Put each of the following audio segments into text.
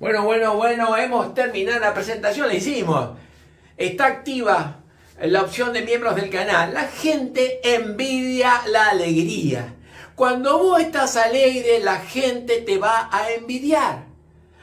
Bueno, bueno, bueno, hemos terminado la presentación, la hicimos. Está activa la opción de miembros del canal. La gente envidia la alegría. Cuando vos estás alegre, la gente te va a envidiar.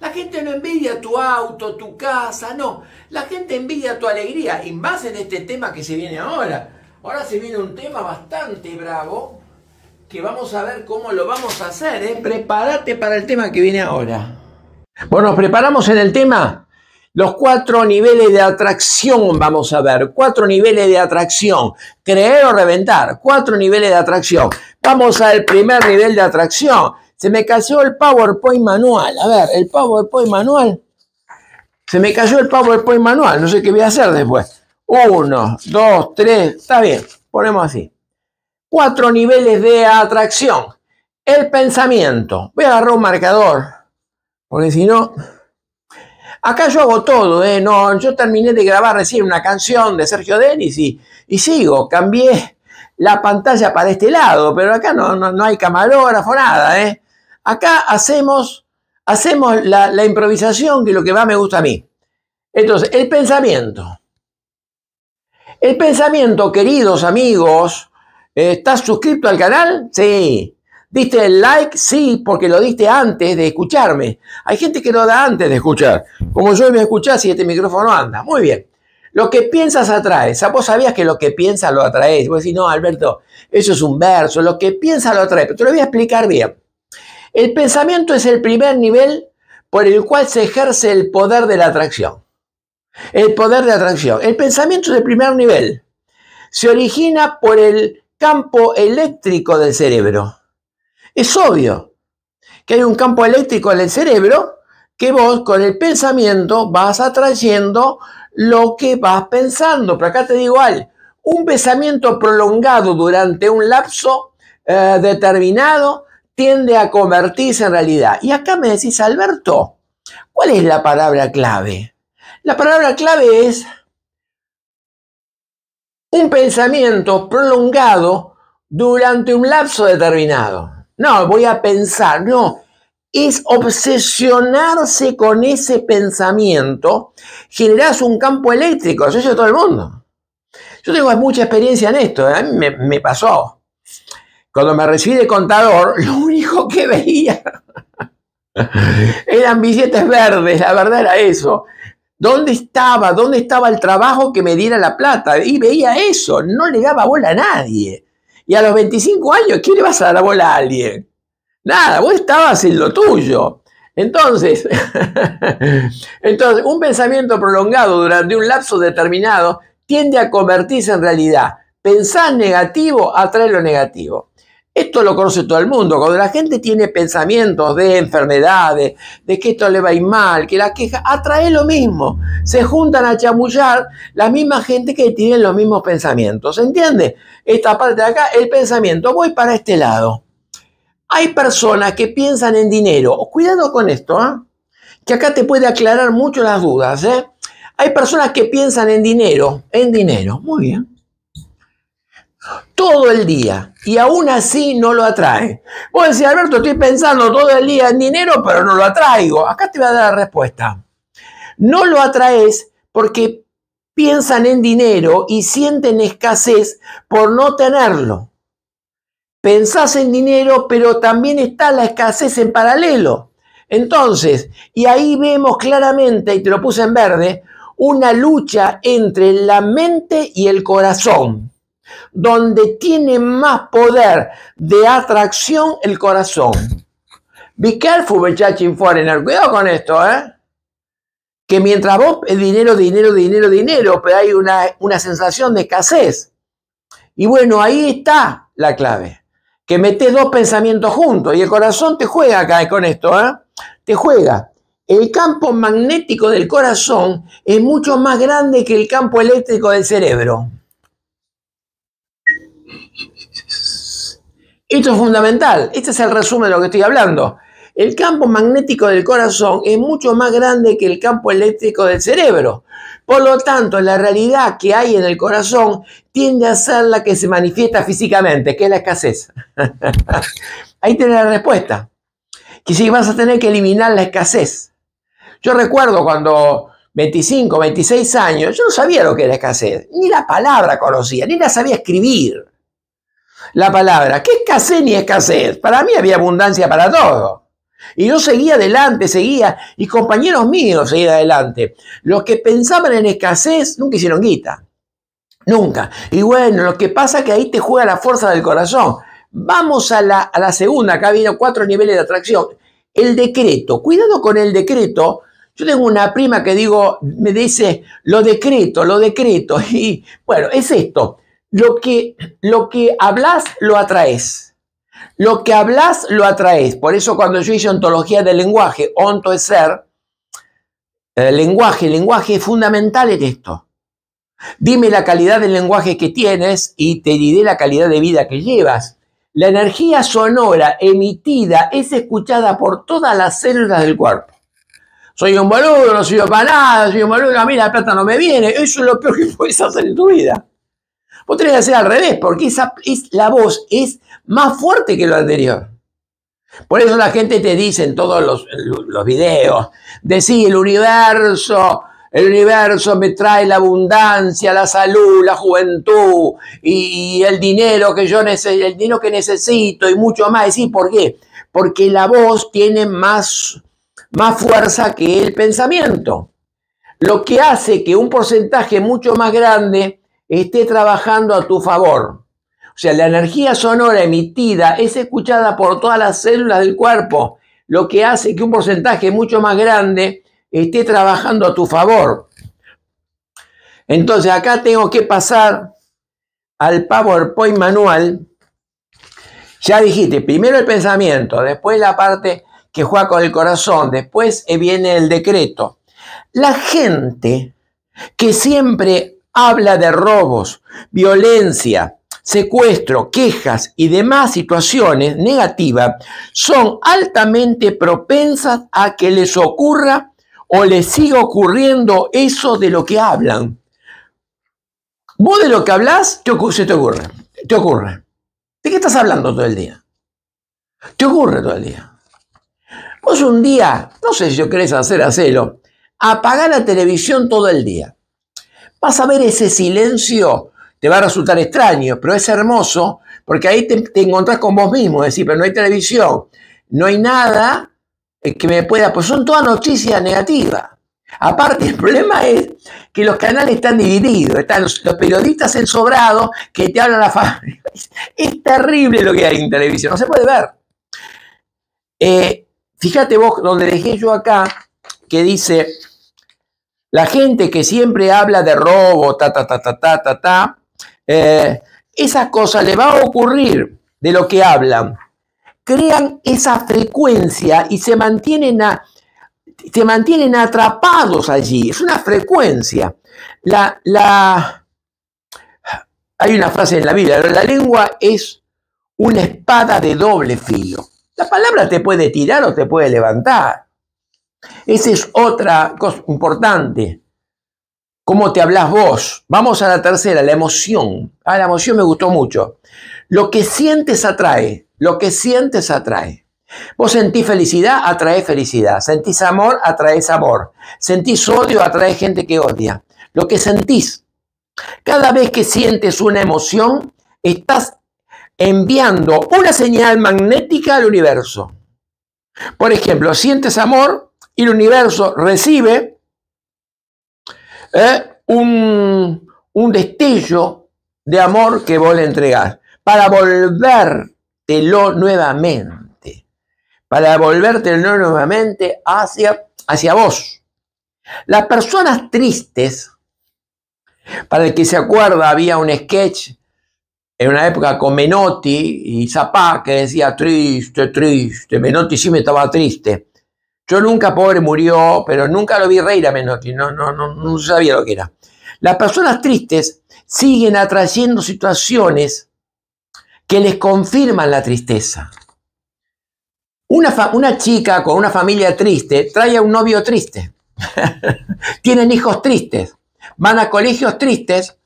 La gente no envidia tu auto, tu casa, no. La gente envidia tu alegría. Y más en este tema que se viene ahora. Ahora se viene un tema bastante bravo que vamos a ver cómo lo vamos a hacer. ¿eh? Prepárate para el tema que viene ahora. Bueno, nos preparamos en el tema. Los cuatro niveles de atracción, vamos a ver. Cuatro niveles de atracción. Creer o reventar. Cuatro niveles de atracción. Vamos al primer nivel de atracción. Se me cayó el PowerPoint manual. A ver, el PowerPoint manual. Se me cayó el PowerPoint manual. No sé qué voy a hacer después. Uno, dos, tres. Está bien. Ponemos así. Cuatro niveles de atracción. El pensamiento. Voy a agarrar un marcador porque si no, acá yo hago todo, ¿eh? No, yo terminé de grabar recién una canción de Sergio Denis y, y sigo, cambié la pantalla para este lado, pero acá no, no, hay camarógrafo, nada, ¿eh? Acá hacemos, hacemos la, la improvisación que lo que más me gusta a mí. Entonces, el pensamiento. El pensamiento, queridos amigos, ¿estás suscrito al canal? Sí. Diste el like, sí, porque lo diste antes de escucharme. Hay gente que lo da antes de escuchar. Como yo me escuchás y este micrófono anda. Muy bien. Lo que piensas atrae. Vos sabías que lo que piensas lo atraes. Vos decís, no, Alberto, eso es un verso. Lo que piensas lo atrae. Pero te lo voy a explicar bien. El pensamiento es el primer nivel por el cual se ejerce el poder de la atracción. El poder de atracción. El pensamiento es el primer nivel. Se origina por el campo eléctrico del cerebro. Es obvio que hay un campo eléctrico en el cerebro que vos con el pensamiento vas atrayendo lo que vas pensando. Pero acá te digo al un pensamiento prolongado durante un lapso eh, determinado tiende a convertirse en realidad. Y acá me decís, Alberto, ¿cuál es la palabra clave? La palabra clave es un pensamiento prolongado durante un lapso determinado. No, voy a pensar, no. Es obsesionarse con ese pensamiento, generás un campo eléctrico, eso es todo el mundo. Yo tengo mucha experiencia en esto, ¿eh? a mí me, me pasó. Cuando me recibí de contador, lo único que veía eran billetes verdes, la verdad era eso. ¿Dónde estaba? ¿Dónde estaba el trabajo que me diera la plata? Y veía eso, no le daba bola a nadie. Y a los 25 años, ¿qué le vas a dar a bola a alguien? Nada, vos estabas en lo tuyo. Entonces, entonces, un pensamiento prolongado durante un lapso determinado tiende a convertirse en realidad. Pensar negativo atrae lo negativo. Esto lo conoce todo el mundo. Cuando la gente tiene pensamientos de enfermedades, de que esto le va a ir mal, que la queja, atrae lo mismo. Se juntan a chamullar la misma gente que tiene los mismos pensamientos. ¿Se entiende? Esta parte de acá, el pensamiento. Voy para este lado. Hay personas que piensan en dinero. Cuidado con esto, ¿ah? que acá te puede aclarar mucho las dudas. ¿eh? Hay personas que piensan en dinero, en dinero. Muy bien todo el día y aún así no lo atrae. Vos decís, Alberto, estoy pensando todo el día en dinero, pero no lo atraigo. Acá te voy a dar la respuesta. No lo atraes porque piensan en dinero y sienten escasez por no tenerlo. Pensás en dinero, pero también está la escasez en paralelo. Entonces, y ahí vemos claramente, y te lo puse en verde, una lucha entre la mente y el corazón donde tiene más poder de atracción el corazón. Be careful with foreigner. Cuidado con esto, ¿eh? Que mientras vos eh, dinero, dinero, dinero, dinero, pero hay una, una sensación de escasez. Y bueno, ahí está la clave. Que metes dos pensamientos juntos y el corazón te juega acá con esto, ¿eh? Te juega. El campo magnético del corazón es mucho más grande que el campo eléctrico del cerebro. Esto es fundamental. Este es el resumen de lo que estoy hablando. El campo magnético del corazón es mucho más grande que el campo eléctrico del cerebro. Por lo tanto, la realidad que hay en el corazón tiende a ser la que se manifiesta físicamente, que es la escasez. Ahí tenés la respuesta. Que si vas a tener que eliminar la escasez. Yo recuerdo cuando 25, 26 años, yo no sabía lo que era escasez, ni la palabra conocía, ni la sabía escribir la palabra. ¿Qué escasez ni escasez? Para mí había abundancia para todo. Y yo seguía adelante, seguía, y compañeros míos seguían adelante. Los que pensaban en escasez nunca hicieron guita. Nunca. Y bueno, lo que pasa es que ahí te juega la fuerza del corazón. Vamos a la, a la segunda, acá vienen cuatro niveles de atracción. El decreto. Cuidado con el decreto. Yo tengo una prima que digo, me dice, lo decreto, lo decreto. Y bueno, es esto. Lo que, lo que hablas, lo atraes. Lo que hablas, lo atraes. Por eso cuando yo hice ontología del lenguaje, onto es ser, eh, el lenguaje, lenguaje es fundamental en esto. Dime la calidad del lenguaje que tienes y te diré la calidad de vida que llevas. La energía sonora emitida es escuchada por todas las células del cuerpo. Soy un boludo, no sirvo para nada, soy un boludo, a mí la plata no me viene. Eso es lo peor que puedes hacer en tu vida. Vos tenés hacer al revés, porque la voz es más fuerte que lo anterior. Por eso la gente te dice en todos los, los videos, decir el universo, el universo me trae la abundancia, la salud, la juventud y, el dinero que yo el dinero que necesito y mucho más. ¿Sí? ¿Por qué? Porque la voz tiene más, más fuerza que el pensamiento. Lo que hace que un porcentaje mucho más grande esté trabajando a tu favor. O sea, la energía sonora emitida es escuchada por todas las células del cuerpo, lo que hace que un porcentaje mucho más grande esté trabajando a tu favor. Entonces, acá tengo que pasar al PowerPoint manual. Ya dijiste, primero el pensamiento, después la parte que juega con el corazón, después viene el decreto. La gente que siempre habla de robos, violencia, secuestro, quejas y demás situaciones negativas son altamente propensas a que les ocurra o les siga ocurriendo eso de lo que hablan. Vos de lo que hablas se te ocurre, te ocurre. ¿De qué estás hablando todo el día? Te ocurre todo el día. Vos un día, no sé si yo querés hacer, hacelo, apagar la televisión todo el día. Vas a ver ese silencio, te va a resultar extraño, pero es hermoso porque ahí te, encontrás con vos mismo, decir, pero no hay televisión, no hay nada eh, que me pueda, pues son todas noticias negativas. Aparte, el problema es que los canales están divididos, están los, periodistas periodistas sobrado, que te hablan a la familia. Es terrible lo que hay en televisión, no se puede ver. Eh, fíjate vos, donde dejé yo acá, que dice, la gente que siempre habla de robo, ta, ta, ta, ta, ta, ta, ta, eh, esas cosas le va a ocurrir de lo que hablan. Crean esa frecuencia y se mantienen, a, se mantienen atrapados allí. Es una frecuencia. La, la, hay una frase en la Biblia, la lengua es una espada de doble filo. La palabra te puede tirar o te puede levantar. Esa es otra cosa importante. ¿Cómo te hablas vos? Vamos a la tercera, la emoción. Ah, la emoción me gustó mucho. Lo que sientes atrae. Lo que sientes atrae. Vos sentís felicidad, atrae felicidad. Sentís amor, atrae amor. Sentís odio, atrae gente que odia. Lo que sentís. Cada vez que sientes una emoción, estás enviando una señal magnética al universo. Por ejemplo, sientes amor, y el universo recibe eh, un, destello de amor que vos le entregás para volvértelo nuevamente, para volvértelo nuevamente hacia, hacia vos. Las personas tristes, para el que se acuerda, había un sketch en una época con Menotti y Zapá que decía triste, triste. Menotti sí me estaba triste. Yo nunca, pobre, murió, pero nunca lo vi reír a Menotti, no, no, no, no sabía lo que era. Las personas tristes siguen atrayendo situaciones que les confirman la tristeza. Una, una chica con una familia triste trae a un novio triste. Tienen hijos tristes, van a colegios tristes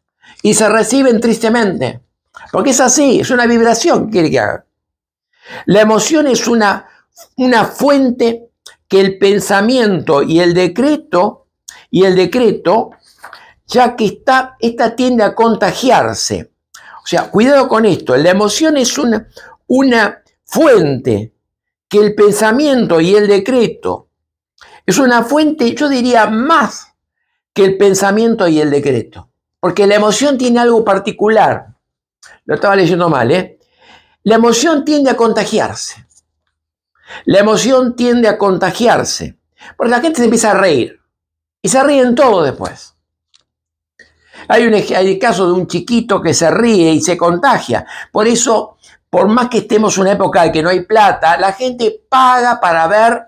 y se reciben tristemente. Porque es así, es una vibración que La emoción es una, una fuente que el pensamiento y el decreto, y el decreto, ya que está, esta tiende a contagiarse. O sea, cuidado con esto, la emoción es una, una fuente que el pensamiento y el decreto es una fuente, yo diría, más que el pensamiento y el decreto. Porque la emoción tiene algo particular. Lo estaba leyendo mal, ¿eh? La emoción tiende a contagiarse. La emoción tiende a contagiarse, porque la gente se empieza a reír y se ríen todos después. Hay, un, el caso de un chiquito que se ríe y se contagia. Por eso, por más que estemos en una época en que no hay plata, la gente paga para ver,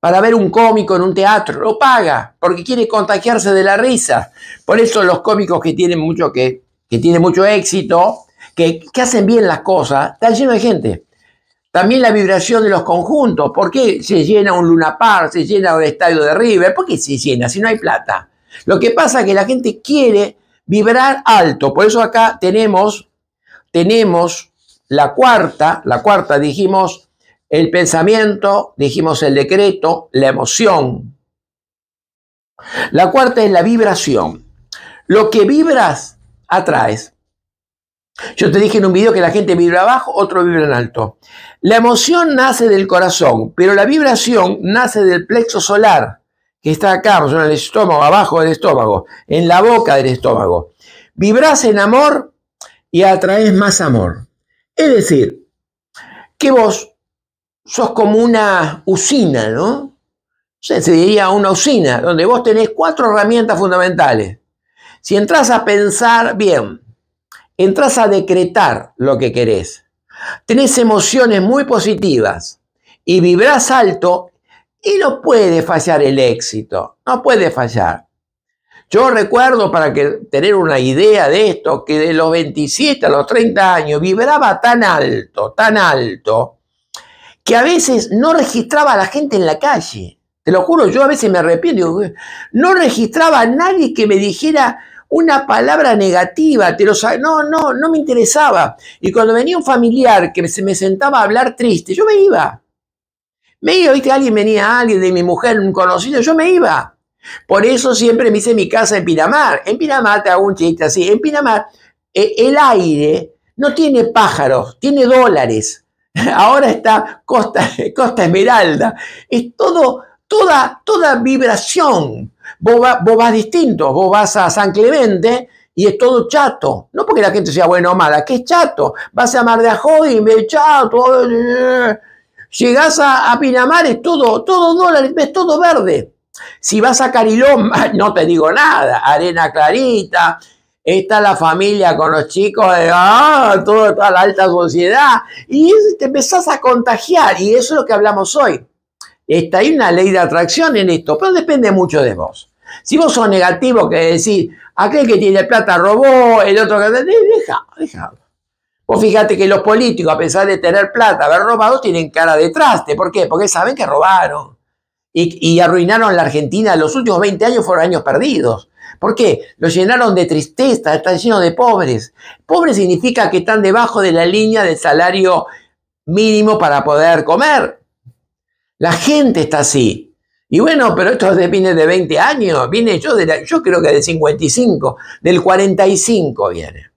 para ver un cómico en un teatro. Lo paga, porque quiere contagiarse de la risa. Por eso los cómicos que tienen mucho, que, que mucho éxito, que, que hacen bien las cosas, están llenos de gente. También la vibración de los conjuntos. ¿Por qué se llena un Luna Lunapar, se llena un estadio de River? ¿Por qué se llena si no hay plata? Lo que pasa es que la gente quiere vibrar alto. Por eso acá tenemos, tenemos la cuarta, la cuarta dijimos el pensamiento, dijimos el decreto, la emoción. La cuarta es la vibración. Lo que vibras, atraes. Yo te dije en un video que la gente vibra abajo, otro vibra en alto. La emoción nace del corazón, pero la vibración nace del plexo solar, que está acá, en el estómago, abajo del estómago, en la boca del estómago. Vibras en amor y atraes más amor. Es decir, que vos sos como una usina, ¿no? Se diría una usina, donde vos tenés cuatro herramientas fundamentales. Si entras a pensar bien, entras a decretar lo que querés, tenés emociones muy positivas y vibrás alto y no puede fallar el éxito, no puede fallar. Yo recuerdo, para que, tener una idea de esto, que de los 27 a los 30 años vibraba tan alto, tan alto, que a veces no registraba a la gente en la calle. Te lo juro, yo a veces me arrepiento. No registraba a nadie que me dijera, una palabra negativa, te lo no, no, no me interesaba. Y cuando venía un familiar que se me sentaba a hablar triste, yo me iba. Me iba, viste, alguien venía, alguien de mi mujer, un conocido, yo me iba. Por eso siempre me hice mi casa en Pinamar. En Pinamar, te hago un chiste así, en Pinamar e, el aire no tiene pájaros, tiene dólares. Ahora está Costa, Costa Esmeralda. Es todo, toda, toda vibración Vos, vas distinto, vos vas a San Clemente y es todo chato. No porque la gente sea buena o mala, que es chato. Vas a Mar de Ajó y me chato. Llegás a, a, Pinamar, es todo, todo dólar, es todo verde. Si vas a Carilomba, no te digo nada, arena clarita, está la familia con los chicos, ah, toda, toda la alta sociedad, y te empezás a contagiar, y eso es lo que hablamos hoy. Está hay una ley de atracción en esto, pero depende mucho de vos. Si vos sos negativo, que decir aquel que tiene plata robó, el otro que... Deja, deja. Vos fíjate que los políticos, a pesar de tener plata, haber robado, tienen cara de traste. ¿Por qué? Porque saben que robaron. Y, arruinaron la Argentina. Los últimos 20 años fueron años perdidos. ¿Por qué? Los llenaron de tristeza, están llenos de pobres. pobres significa que están debajo de la línea del salario mínimo para poder comer. La gente está así. Y bueno, pero esto viene de 20 años, viene yo, de yo creo que de 55, del 45 viene.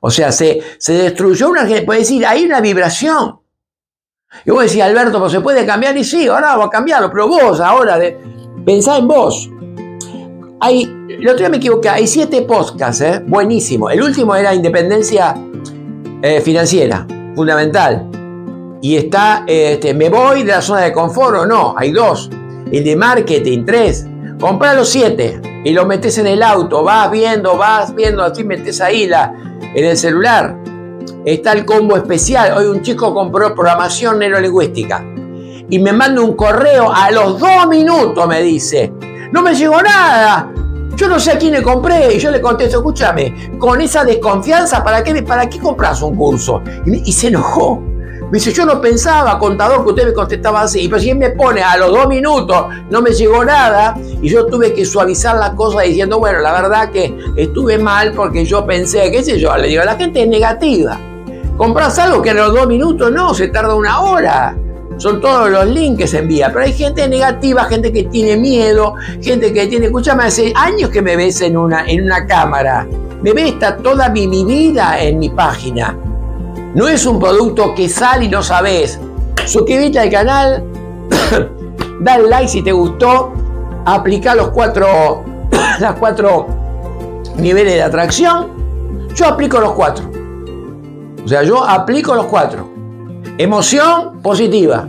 O sea, se, se destruyó una puede decir, hay una vibración. Y vos decís, Alberto, pues se puede cambiar y sí, ahora va a cambiarlo, pero vos ahora de, pensá en vos. Hay, lo otro día me equivoqué, hay siete podcasts, ¿eh? buenísimo. El último era Independencia eh, Financiera, fundamental y está, este, me voy de la zona de confort o no, hay dos. El de marketing, tres. compra los siete y los metes en el auto, vas viendo, vas viendo, así metes ahí la, en el celular. Está el combo especial. Hoy un chico compró programación neurolingüística y me manda un correo a los dos minutos, me dice. No me llegó nada. Yo no sé a quién le compré. Y yo le contesto, escúchame, con esa desconfianza, ¿para qué, para qué compras un curso? y se enojó. Me dice, yo no pensaba, contador, que usted me contestaba así. Pero si me pone a los dos minutos, no me llegó nada. Y yo tuve que suavizar la cosa diciendo, bueno, la verdad que estuve mal porque yo pensé, qué sé yo. Le digo, la gente es negativa. Compras algo que en los dos minutos no, se tarda una hora. Son todos los links que se envía. Pero hay gente negativa, gente que tiene miedo, gente que tiene. escuchame hace años que me ves en una, en una cámara. Me ves toda mi vida en mi página no es un producto que sale y no sabes. Suscríbete al canal, dale like si te gustó, aplica los cuatro, las cuatro niveles de atracción. Yo aplico los cuatro. O sea, yo aplico los cuatro. Emoción positiva.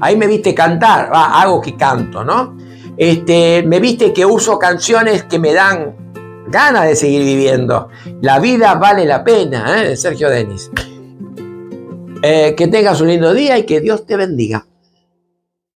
Ahí me viste cantar, hago ah, que canto, ¿no? Este, me viste que uso canciones que me dan ganas de seguir viviendo. La vida vale la pena, ¿eh? Sergio Denis. Eh, que tengas un lindo día y que Dios te bendiga.